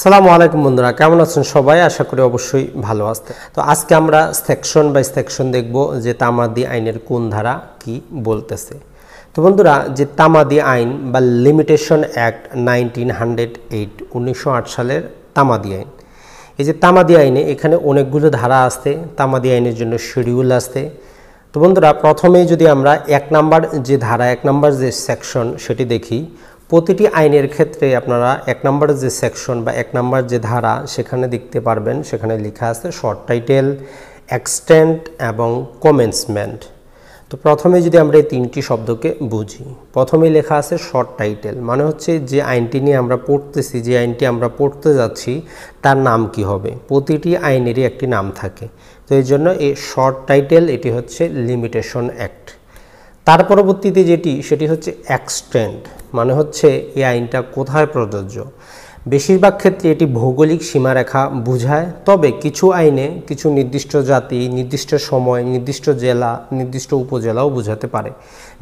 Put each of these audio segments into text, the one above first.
সালামু আলাইকুম বন্ধুরা কেমন আছেন সবাই আশা করি অবশ্যই ভালো আছে তো আজকে আমরা সেকশন বাই সেকশন দেখব যে তামাদি আইনের কোন ধারা কি বলতেছে তো বন্ধুরা যে তামাদি আইন বা limitation act nineteen hundred eight উনিশশো সালের তামাদি আইন এই যে তামাদি আইনে এখানে অনেকগুলো ধারা আসতে তামাদি আইনের জন্য শিডিউল আসতে তো বন্ধুরা প্রথমেই যদি আমরা এক নাম্বার যে ধারা এক নাম্বার যে সেকশন সেটি দেখি প্রতিটি আইনের ক্ষেত্রে আপনারা এক নম্বরের যে সেকশন বা এক নম্বর যে ধারা সেখানে দেখতে পারবেন সেখানে লেখা আছে শর্ট টাইটেল এক্সটেন্ট এবং কমেন্সমেন্ট তো প্রথমে যদি আমরা এই তিনটি শব্দকে বুঝি প্রথমে লেখা আছে শর্ট টাইটেল মানে হচ্ছে যে আইনটি নিয়ে আমরা পড়তেছি যে আইনটি আমরা পড়তে যাচ্ছি তার নাম কি হবে প্রতিটি আইনেরই একটি নাম থাকে তো এই জন্য এই শর্ট টাইটেল এটি হচ্ছে লিমিটেশন অ্যাক্ট তার পরবর্তীতে যেটি সেটি হচ্ছে এক্সটেন্ট মানে হচ্ছে এই আইনটা কোথায় প্রযোজ্য বেশিরভাগ ক্ষেত্রে এটি ভৌগোলিক সীমারেখা বোঝায় তবে কিছু আইনে কিছু নির্দিষ্ট জাতি নির্দিষ্ট সময় নির্দিষ্ট জেলা নির্দিষ্ট উপজেলাও বোঝাতে পারে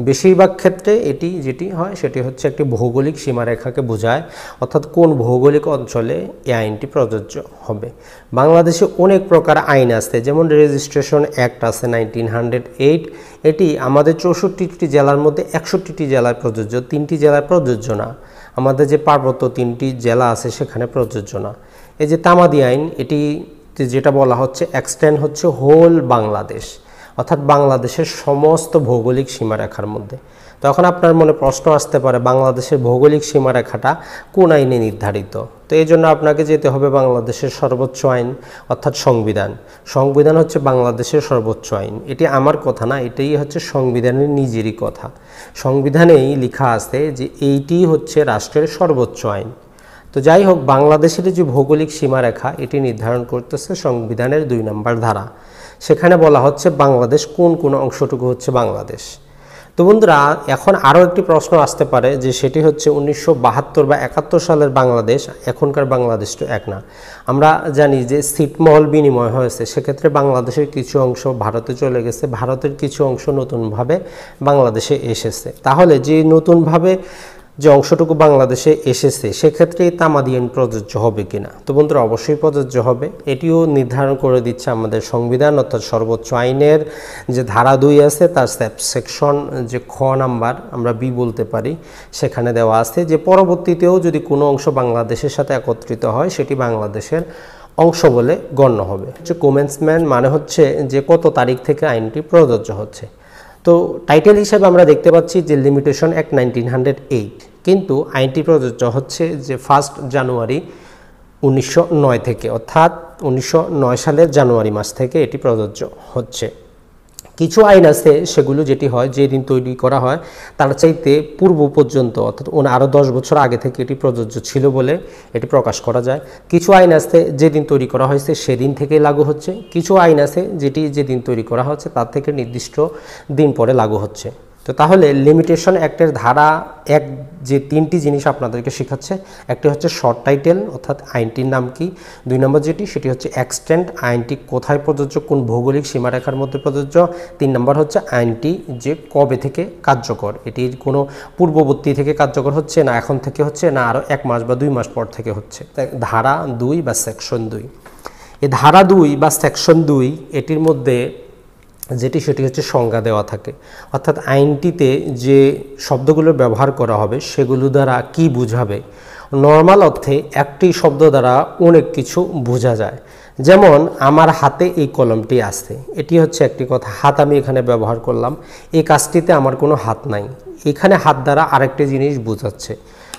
বেশিরভাগ ক্ষেত্রে এটি যেটি হয় সেটি হচ্ছে একটি ভৌগোলিক সীমারেখাকে বোঝায় অর্থাৎ কোন ভৌগোলিক অঞ্চলে এই আইনটি প্রযোজ্য হবে বাংলাদেশে অনেক প্রকার আইন আছে যেমন রেজিস্ট্রেশন অ্যাক্ট আছে নাইনটিন হান্ড্রেড এইট এটি আমাদের চৌষট্টিটি জেলার মধ্যে একষট্টিটি জেলায় প্রযোজ্য তিনটি জেলায় প্রযোজ্য না আমাদের যে পার্বত্য তিনটি জেলা আছে সেখানে প্রযোজ্য না এই যে তামাদি আইন এটি যেটা বলা হচ্ছে এক্সটেন্ড হচ্ছে হোল বাংলাদেশ অর্থাৎ বাংলাদেশের সমস্ত ভৌগোলিক সীমারেখার মধ্যে তখন আপনার মনে প্রশ্ন আসতে পারে বাংলাদেশের ভৌগোলিক সীমারেখাটা কোন আইনে নির্ধারিত তো এই জন্য আপনাকে যেতে হবে বাংলাদেশের সর্বোচ্চ আইন অর্থাৎ সংবিধান সংবিধান হচ্ছে বাংলাদেশের সর্বোচ্চ আইন এটি আমার কথা না এটাই হচ্ছে সংবিধানের নিজেরই কথা সংবিধানেই লেখা আছে যে এইটি হচ্ছে রাষ্ট্রের সর্বোচ্চ আইন তো যাই হোক বাংলাদেশের যে ভৌগোলিক সীমারেখা এটি নির্ধারণ করতেছে সংবিধানের দুই নম্বর ধারা সেখানে বলা হচ্ছে বাংলাদেশ কোন কোন অংশটুকু হচ্ছে বাংলাদেশ তো বন্ধুরা এখন আরও একটি প্রশ্ন আসতে পারে যে সেটি হচ্ছে উনিশশো বা একাত্তর সালের বাংলাদেশ এখনকার বাংলাদেশ তো এক না আমরা জানি যে সিটমহল বিনিময় হয়েছে সেক্ষেত্রে বাংলাদেশের কিছু অংশ ভারতে চলে গেছে ভারতের কিছু অংশ নতুনভাবে বাংলাদেশে এসেছে তাহলে যে নতুনভাবে যে অংশটুকু বাংলাদেশে এসেছে সেক্ষেত্রে এই আইন প্রযোজ্য হবে কিনা তো বন্ধুরা অবশ্যই প্রযোজ্য হবে এটিও নির্ধারণ করে দিচ্ছে আমাদের সংবিধান অর্থাৎ সর্বোচ্চ আইনের যে ধারা দুই আছে তার সেকশন যে খ নাম্বার আমরা বি বলতে পারি সেখানে দেওয়া আছে যে পরবর্তীতেও যদি কোনো অংশ বাংলাদেশের সাথে একত্রিত হয় সেটি বাংলাদেশের অংশ বলে গণ্য হবে যে কোমেন্সম্যান মানে হচ্ছে যে কত তারিখ থেকে আইনটি প্রযোজ্য হচ্ছে তো টাইটেল হিসাবে আমরা দেখতে পাচ্ছি যে limitation act nineteen hundred eight কিন্তু আইনটি প্রযোজ্য হচ্ছে যে ফার্স্ট জানুয়ারি উনিশশো থেকে অর্থাৎ উনিশশো সালের জানুয়ারি মাস থেকে এটি প্রযোজ্য হচ্ছে কিছু আইন আছে সেগুলো যেটি হয় যে দিন তৈরি করা হয় তার চাইতে পূর্ব পর্যন্ত অর্থাৎ আরও দশ বছর আগে থেকে এটি প্রযোজ্য ছিল বলে এটি প্রকাশ করা যায় কিছু আইন আছে যেদিন তৈরি করা হয়েছে সেদিন থেকে লাগু হচ্ছে কিছু আইন আছে যেটি যেদিন তৈরি করা হচ্ছে তার থেকে নির্দিষ্ট দিন পরে লাগু হচ্ছে তো তাহলে লিমিটেশন অ্যাক্টের ধারা এক যে তিনটি জিনিস আপনাদেরকে শেখাচ্ছে একটি হচ্ছে শর্ট টাইটেল অর্থাৎ আইনটির নাম কি দুই নম্বর যেটি সেটি হচ্ছে এক্সটেন্ট আইনটি কোথায় প্রযোজ্য কোন ভৌগোলিক সীমারেখার মধ্যে প্রযোজ্য তিন নম্বর হচ্ছে আইনটি যে কবে থেকে কার্যকর এটি কোনো পূর্ববর্তী থেকে কার্যকর হচ্ছে না এখন থেকে হচ্ছে না আরও এক মাস বা দুই মাস পর থেকে হচ্ছে ধারা দুই বা সেকশন দুই এ ধারা দুই বা সেকশন দুই এটির মধ্যে যেটি সেটি হচ্ছে সংজ্ঞা দেওয়া থাকে অর্থাৎ আইনটিতে যে শব্দগুলো ব্যবহার করা হবে সেগুলো দ্বারা কি বুঝাবে নর্মাল অর্থে একটি শব্দ দ্বারা অনেক কিছু বোঝা যায় যেমন আমার হাতে এই কলমটি আসছে এটি হচ্ছে একটি কথা হাত আমি এখানে ব্যবহার করলাম এই কাজটিতে আমার কোনো হাত নাই এখানে হাত দ্বারা আরেকটি জিনিস বোঝাচ্ছে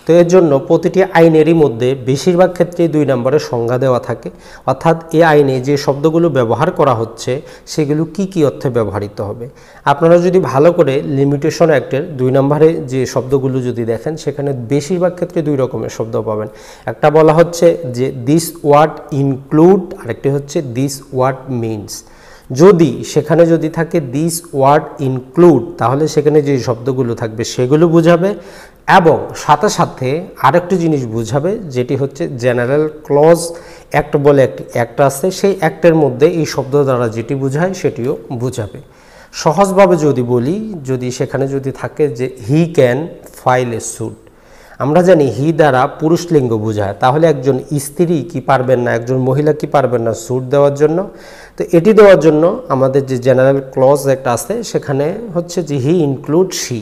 তো এর জন্য প্রতিটি আইনেরই মধ্যে বেশিরভাগ ক্ষেত্রে দুই নম্বরের সংজ্ঞা দেওয়া থাকে অর্থাৎ এ আইনে যে শব্দগুলো ব্যবহার করা হচ্ছে সেগুলো কি কি অর্থে ব্যবহৃত হবে আপনারা যদি ভালো করে লিমিটেশন অ্যাক্টের দুই নম্বরে যে শব্দগুলো যদি দেখেন সেখানে বেশিরভাগ ক্ষেত্রে দুই রকমের শব্দ পাবেন একটা বলা হচ্ছে যে দিস ওয়ার্ড ইনক্লুড আরেকটি হচ্ছে দিস ওয়ার্ড মিনস যদি সেখানে যদি থাকে দিস ওয়ার্ড ইনক্লুড তাহলে সেখানে যে শব্দগুলো থাকবে সেগুলো বোঝাবে এবং সাথে সাথে আরেকটি জিনিস বুঝাবে যেটি হচ্ছে জেনারেল ক্লজ অ্যাক্ট বলে একটি অ্যাক্ট আছে সেই অ্যাক্টের মধ্যে এই শব্দ দ্বারা যেটি বোঝায় সেটিও বুঝাবে সহজভাবে যদি বলি যদি সেখানে যদি থাকে যে he can file a suit আমরা জানি হি দ্বারা পুরুষ লিঙ্গ বোঝায় তাহলে একজন স্ত্রী কি পারবেন না একজন মহিলা কি পারবেন না স্যুট দেওয়ার জন্য তো এটি দেওয়ার জন্য আমাদের যে জেনারেল ক্লজ একটা আছে সেখানে হচ্ছে যে হি ইনক্লুড শি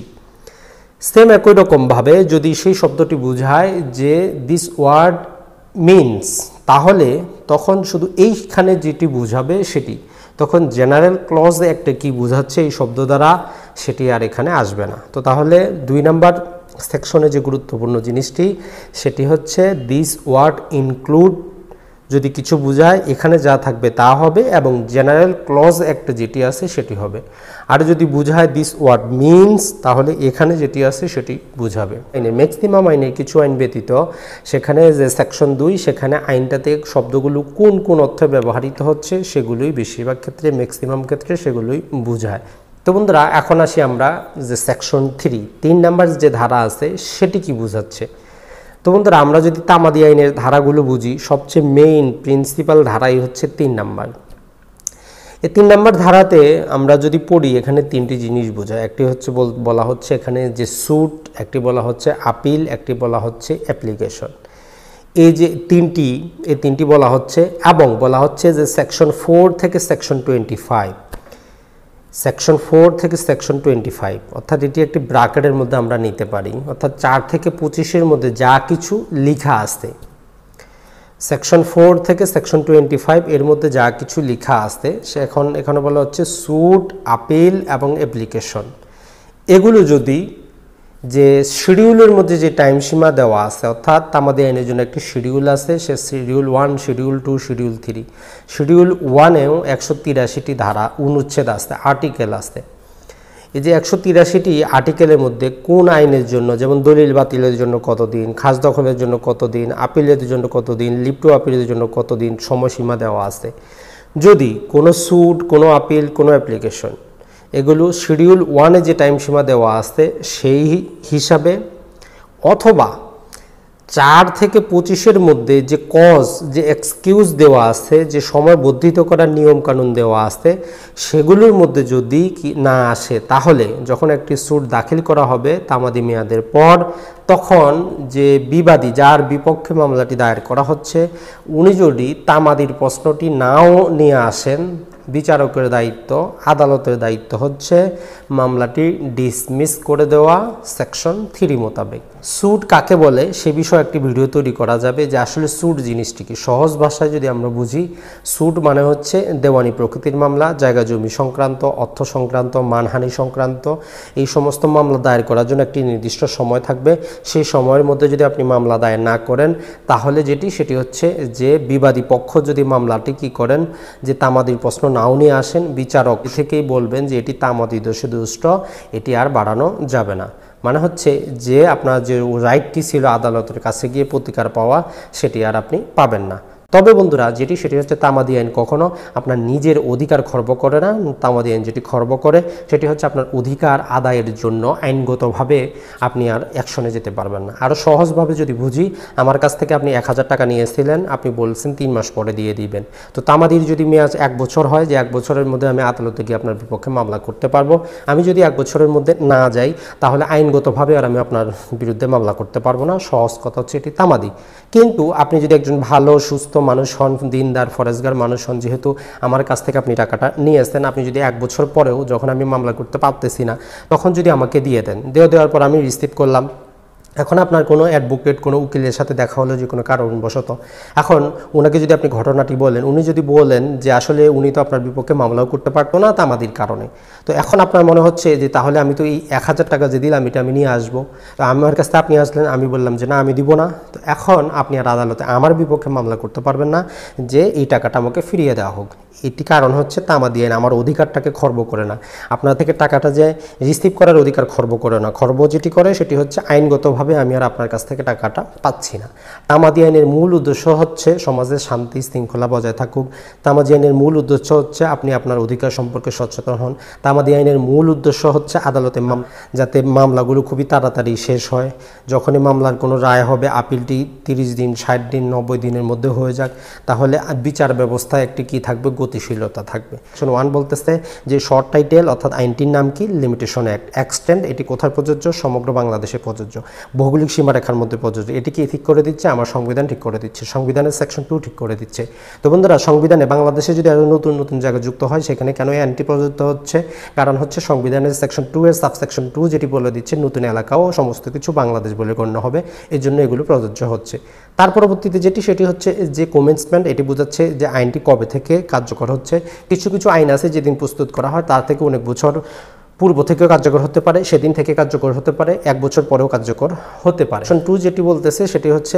সেম একই রকমভাবে যদি সেই শব্দটি বোঝায় যে দিস ওয়ার্ড মিনস তাহলে তখন শুধু এইখানে যেটি বোঝাবে সেটি তখন জেনারেল ক্লজ একটা কি বোঝাচ্ছে এই শব্দ দ্বারা সেটি আর এখানে আসবে না তো তাহলে দুই নাম্বার সেকশনে যে গুরুত্বপূর্ণ জিনিসটি সেটি হচ্ছে দিস ওয়ার্ড ইনক্লুড যদি কিছু বোঝায় এখানে যা থাকবে তা হবে এবং জেনারেল ক্লজ একটা যেটি আছে সেটি হবে আর যদি বোঝায় দিস ওয়ার্ড মিনস তাহলে এখানে যেটি আছে সেটি বুঝাবে আইনে ম্যাক্সিমাম আইনে কিছু আইন ব্যতীত সেখানে যে সেকশন দুই সেখানে আইনটাতে শব্দগুলো কোন কোন অর্থে ব্যবহৃত হচ্ছে সেগুলোই বেশিরভাগ ক্ষেত্রে ম্যাক্সিমাম ক্ষেত্রে সেগুলোই বোঝায় তো বন্ধুরা এখন আসি আমরা যে সেকশন থ্রি তিন নাম্বার যে ধারা আছে সেটি কি বোঝাচ্ছে তো বন্ধুরা আমরা যদি তামাদি আইনের ধারাগুলো বুঝি সবচেয়ে মেইন প্রিন্সিপাল ধারাই হচ্ছে তিন নাম্বার এই তিন নাম্বার ধারাতে আমরা যদি পড়ি এখানে তিনটি জিনিস বোঝা একটি হচ্ছে বলা হচ্ছে এখানে যে স্যুট একটি বলা হচ্ছে আপিল একটি বলা হচ্ছে অ্যাপ্লিকেশন এই যে তিনটি এই তিনটি বলা হচ্ছে এবং বলা হচ্ছে যে সেকশন ফোর থেকে section twenty five section four থেকে সেকশন টোয়েন্টি ফাইভ অর্থাৎ এটি একটি ব্রাকেটের মধ্যে আমরা নিতে পারি অর্থাৎ চার থেকে পঁচিশের মধ্যে যা কিছু লিখা আসতে সেকশন ফোর থেকে সেকশন টোয়েন্টি ফাইভ এর মধ্যে যা কিছু লিখা আসতে সে এখন এখানে বলা হচ্ছে স্যুট আপিল এবং অ্যাপ্লিকেশন এগুলো যদি যে শিডিউলের মধ্যে যে টাইম সীমা দেওয়া আছে অর্থাৎ আমাদের এনের জন্য একটি শিডিউল আছে সে schedule one schedule two schedule three schedule ওয়ানেও একশো তিরাশিটি ধারা অনুচ্ছেদ আসতে আর্টিকেল আসতে এই যে একশো তিরাশিটি আর্টিকেলের মধ্যে কোন আইনের জন্য যেমন দলিল বাতিলের জন্য কতদিন খাস দখলের জন্য কতদিন আপিলের জন্য কতদিন লিপ্টু আপিলের জন্য কতদিন সময়সীমা দেওয়া আছে যদি কোনো স্যুট কোনো আপিল কোনো অ্যাপ্লিকেশন এগুলো শিডিউল ওয়ানে যে টাইমসীমা দেওয়া আসছে সেই হিসাবে অথবা চার থেকে পঁচিশের মধ্যে যে কজ যে এক্সকিউজ দেওয়া আসছে যে সময় বর্ধিত করার নিয়মকানুন দেওয়া আসছে সেগুলোর মধ্যে যদি না আসে তাহলে যখন একটি স্যুট দাখিল করা হবে তামাদি মেয়াদের পর তখন যে বিবাদী যার বিপক্ষে মামলাটি দায়ের করা হচ্ছে উনি যদি তামাদির প্রশ্নটি নাও নিয়ে আসেন বিচারকের দায়িত্ব আদালতের দায়িত্ব হচ্ছে মামলাটি ডিসমিস করে দেওয়া সেকশন থ্রি মোতাবেক স্যুট কাকে বলে সে বিষয়ে একটি ভিডিও তৈরি করা যাবে যে আসলে স্যুট জিনিসটিকে সহজ ভাষায় যদি আমরা বুঝি স্যুট মানে হচ্ছে দেওয়ানি প্রকৃতির মামলা জায়গা জমি সংক্রান্ত অর্থ সংক্রান্ত মানহানি সংক্রান্ত এই সমস্ত মামলা দায়ের করার জন্য একটি নির্দিষ্ট সময় থাকবে সেই সময়ের মধ্যে যদি আপনি মামলা দায়ের না করেন তাহলে যেটি সেটি হচ্ছে যে বিবাদী পক্ষ যদি মামলাটি কি করেন যে তামাদির প্রশ্ন নাও নিয়ে আসেন বিচারক থেকেই বলবেন যে এটি তামাদি দোষে দুষ্ট এটি আর বাড়ানো যাবে না মানে হচ্ছে যে আপনার যে রাইটটি ছিল আদালতের কাছে গিয়ে প্রতিকার পাওয়া সেটি আর আপনি পাবেন না তবে বন্ধুরা যেটি সেটি হচ্ছে তামাদি আইন কখনো আপনার নিজের অধিকার খর্ব করে না তামাদি আইন যেটি খর্ব করে সেটি হচ্ছে আপনার অধিকার আদায়ের জন্য আইনগতভাবে আপনি আর অ্যাকশনে যেতে পারবেন না আরও সহজভাবে যদি বুঝি আমার কাছ থেকে আপনি এক হাজার টাকা নিয়েছিলেন আপনি বলছেন তিন মাস পরে দিয়ে দিবেন তো তামাদির যদি মেয়াজ এক বছর হয় যে এক বছরের মধ্যে আমি আদালতে গিয়ে আপনার বিপক্ষে মামলা করতে পারবো আমি যদি এক বছরের মধ্যে না যাই তাহলে আইনগতভাবে আর আমি আপনার বিরুদ্ধে মামলা করতে পারবো না সহজ কথা হচ্ছে এটি তামাদি কিন্তু আপনি যদি একজন ভালো সুস্থ মানুষ হন দিনদার ফরেজগার মানুষ হন যেহেতু আমার কাছ থেকে আপনি টাকাটা নিয়ে আসতেন আপনি যদি এক বছর পরেও যখন আমি মামলা করতে পারতেছি না তখন যদি আমাকে দিয়ে দেন দেওয়া দেওয়ার পর আমি রিসিভ করলাম এখন আপনার কোনো অ্যাডভোকেট কোনো উকিলের সাথে দেখা হলো যে কোনো কারণবশত এখন ওনাকে যদি আপনি ঘটনাটি বলেন উনি যদি বলেন যে আসলে উনি তো আপনার বিপক্ষে মামলাও করতে পারতো না তা আমাদের কারণে তো এখন আপনার মনে হচ্ছে যে তাহলে আমি তো এই এক হাজার টাকা যে দিলাম এটা আমি নিয়ে আসবো আমার কাছে আপনি আসলেন আমি বললাম যে না আমি দিব না তো এখন আপনি আর আদালতে আমার বিপক্ষে মামলা করতে পারবেন না যে এই টাকাটা আমাকে ফিরিয়ে দেওয়া হোক এটি কারণ হচ্ছে তামা দিয়ে না আমার অধিকারটাকে খর্ব করে না আপনার থেকে টাকাটা যে রিসিভ করার অধিকার খর্ব করে না খর্ব যেটি করে সেটি হচ্ছে আইনগতভাবে আমি আর আপনার কাছ থেকে টাকাটা পাচ্ছি না তামাদি আইনের মূল উদ্দেশ্য হচ্ছে সমাজে শান্তি শৃঙ্খলা বজায় থাকুক তামাদি আইনের মূল উদ্দেশ্য হচ্ছে আপনি আপনার অধিকার সম্পর্কে সচেতন হন তামাদি আইনের মূল উদ্দেশ্য হচ্ছে আদালতে যাতে মামলাগুলো খুবই তাড়াতাড়ি শেষ হয় যখনই মামলার কোনো রায় হবে আপিলটি তিরিশ দিন ষাট দিন নব্বই দিনের মধ্যে হয়ে যাক তাহলে বিচার ব্যবস্থা একটি কি থাকবে গতিশীলতা থাকবে সেকশন ওয়ান বলতেছে যে শর্ট টাইটেল অর্থাৎ আইনটির নাম কি লিমিটেশন অ্যাক্ট এক্সটেন্ড এটি কোথায় প্রযোজ্য সমগ্র বাংলাদেশে প্রযোজ্য ভৌগোলিক সীমারেখার মধ্যে প্রযোজ্য এটিকে ঠিক করে দিচ্ছে আমার সংবিধান ঠিক করে দিচ্ছে সংবিধানের সেকশন টু ঠিক করে দিচ্ছে তো বন্ধুরা সংবিধানে বাংলাদেশে যদি আরও নতুন নতুন জায়গা যুক্ত হয় সেখানে কেন অ্যান্টি প্রযোজ্য হচ্ছে কারণ হচ্ছে সংবিধানের সেকশন টু এর সাবসেকশন টু যেটি বলে দিচ্ছে নতুন এলাকাও সমস্ত কিছু বাংলাদেশ বলে গণ্য হবে এই জন্য এগুলো প্রযোজ্য হচ্ছে তার পরবর্তীতে যেটি সেটি হচ্ছে যে কমেন্সমেন্ট এটি বোঝাচ্ছে যে আইনটি কবে থেকে কার্যকর হচ্ছে কিছু কিছু আইন আছে যেদিন প্রস্তুত করা হয় তার থেকে অনেক বছর পূর্ব থেকেও কার্যকর হতে পারে সেদিন থেকে কার্যকর হতে পারে এক বছর পরেও কার্যকর হতে পারে অপশন টু যেটি বলতেছে সেটি হচ্ছে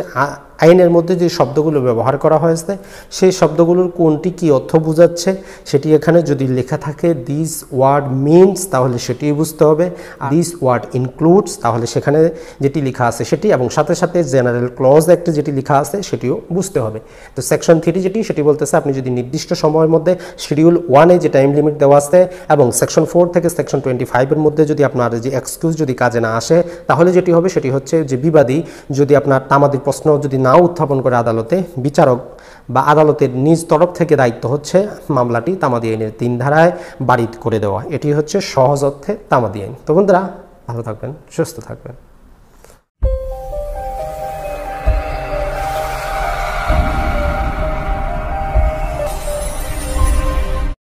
আইনের মধ্যে যে শব্দগুলো ব্যবহার করা হয়েছে সেই শব্দগুলোর কোনটি কি অর্থ বোঝাচ্ছে সেটি এখানে যদি লেখা থাকে দিস ওয়ার্ড মিনস তাহলে সেটি বুঝতে হবে দিস ওয়ার্ড ইনক্লুডস তাহলে সেখানে যেটি লেখা আছে সেটি এবং সাথে সাথে জেনারেল ক্লজ একটি যেটি লেখা আছে সেটিও বুঝতে হবে তো সেকশন থ্রি যেটি সেটি বলতেছে আপনি যদি নির্দিষ্ট সময়ের মধ্যে শিডিউল ওয়ানে যে টাইম লিমিট দেওয়া আছে এবং সেকশন ফোর থেকে সেকশন টোয়েন্টি ফাইভের মধ্যে যদি আপনার যে এক্সকিউজ যদি কাজে না আসে তাহলে যেটি হবে সেটি হচ্ছে যে বিবাদী যদি আপনার তামাদি প্রশ্ন যদি না উত্থাপন করে আদালতে বিচারক বা আদালতের নিজ তরফ থেকে দায়িত্ব হচ্ছে মামলাটি তামাদি আইনের তিন ধারায় বাড়িত করে দেওয়া এটি হচ্ছে সহজ অর্থে তামাদি আইন তো বন্ধুরা ভালো থাকবেন সুস্থ থাকবেন